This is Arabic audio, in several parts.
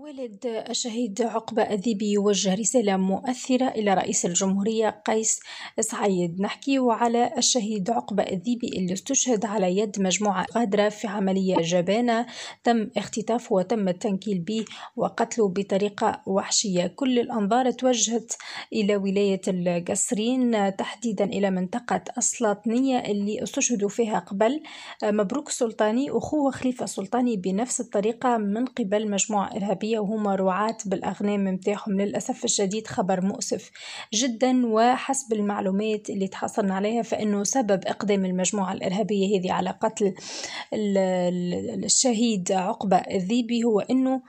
ولد الشهيد عقبة أديبي يوجه رسالة مؤثرة إلى رئيس الجمهورية قيس سعيد نحكي على الشهيد عقبة أديبي اللي استشهد على يد مجموعة غادرة في عملية جبانة تم اختطافه وتم التنكيل به وقتله بطريقة وحشية كل الأنظار توجهت إلى ولاية القصرين تحديدا إلى منطقة السلاطنية اللي استشهدوا فيها قبل مبروك سلطاني أخوه خليفة سلطاني بنفس الطريقة من قبل مجموعة إرهابية الشعبية وهما رعاة بالأغنام متاعهم للأسف الشديد خبر مؤسف جدا وحسب المعلومات اللي تحصلنا عليها فإنه سبب إقدام المجموعة الإرهابية هذه على قتل الشهيد عقبة الذيبي هو إنه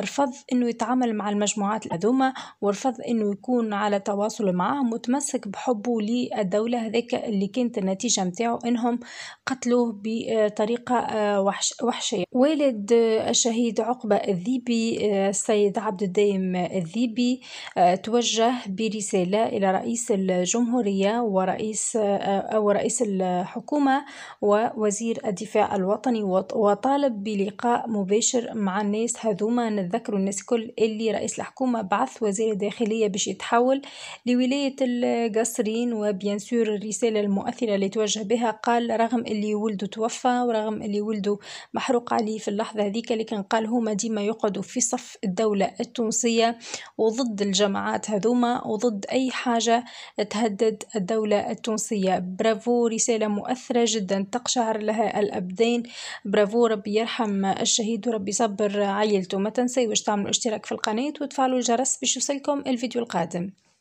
رفض إنه يتعامل مع المجموعات الأدومة ورفض إنه يكون على تواصل معهم وتمسك بحبه للدولة هذاك اللي كانت النتيجة متاعه إنهم قتلوه بطريقة آه، وحشية والد الشهيد عقبة الذيبي السيد عبد الدايم الذيبي آه، توجه برسالة إلى رئيس الجمهورية ورئيس آه، أو رئيس الحكومة ووزير الدفاع الوطني وطالب بلقاء مباشر مع الناس هذوما نتذكر الناس كل اللي رئيس الحكومة بعث وزير الداخلية باش يتحول لولاية القصرين وبيان سور الرسالة المؤثرة اللي توجه بها قال رغم اللي ولده توفى ورغم اللي ولده محروق عليه في اللحظة هذيك لكن قال هما ديما يقعدوا في صف الدولة التونسية وضد الجماعات هذوما وضد أي حاجة تهدد الدولة التونسية برافو رسالة مؤثرة جدا تقشعر لها الأبدين برافو ربي يرحم الشهيد وربي يصبر عائلته ما تنسي تعملوا اشتراك في القناة وتفعلوا الجرس باش يوصلكم الفيديو القادم